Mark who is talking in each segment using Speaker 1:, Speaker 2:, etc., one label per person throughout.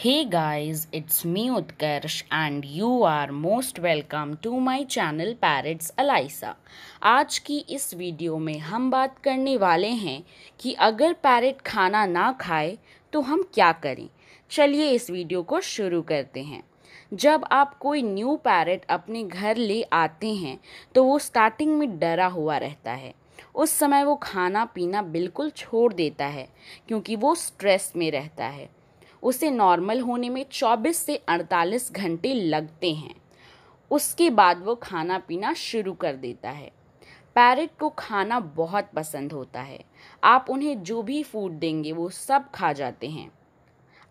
Speaker 1: Hey guys, it's me Utkarsh and you are most welcome to my channel Parrots Alisa. आज की इस video में हम बात करने वाले हैं कि अगर पैरट खाना ना खाए तो हम क्या करें चलिए इस वीडियो को शुरू करते हैं जब आप कोई न्यू पैरट अपने घर ले आते हैं तो वो स्टार्टिंग में डरा हुआ रहता है उस समय वो खाना पीना बिल्कुल छोड़ देता है क्योंकि वो स्ट्रेस में रहता है उसे नॉर्मल होने में 24 से 48 घंटे लगते हैं उसके बाद वो खाना पीना शुरू कर देता है पैरट को खाना बहुत पसंद होता है आप उन्हें जो भी फूड देंगे वो सब खा जाते हैं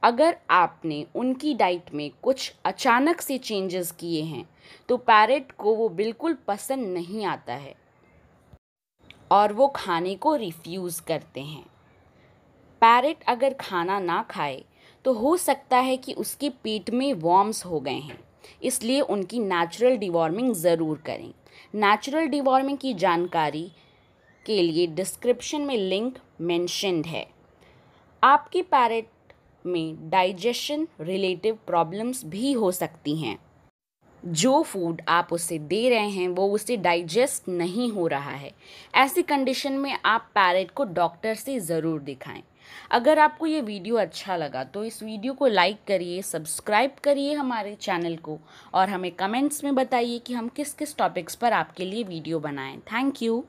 Speaker 1: अगर आपने उनकी डाइट में कुछ अचानक से चेंजेस किए हैं तो पैरट को वो बिल्कुल पसंद नहीं आता है और वो खाने को रिफ्यूज़ करते हैं पैरट अगर खाना ना खाए तो हो सकता है कि उसके पीठ में वॉर्म्स हो गए हैं इसलिए उनकी नेचुरल डिवॉर्मिंग ज़रूर करें नेचुरल डिवॉर्मिंग की जानकारी के लिए डिस्क्रिप्शन में लिंक मैंशनड है आपके पैरेट में डाइजेशन रिलेटिव प्रॉब्लम्स भी हो सकती हैं जो फूड आप उसे दे रहे हैं वो उसे डाइजेस्ट नहीं हो रहा है ऐसी कंडीशन में आप पैरेट को डॉक्टर से ज़रूर दिखाएं अगर आपको ये वीडियो अच्छा लगा तो इस वीडियो को लाइक करिए सब्सक्राइब करिए हमारे चैनल को और हमें कमेंट्स में बताइए कि हम किस किस टॉपिक्स पर आपके लिए वीडियो बनाएं थैंक यू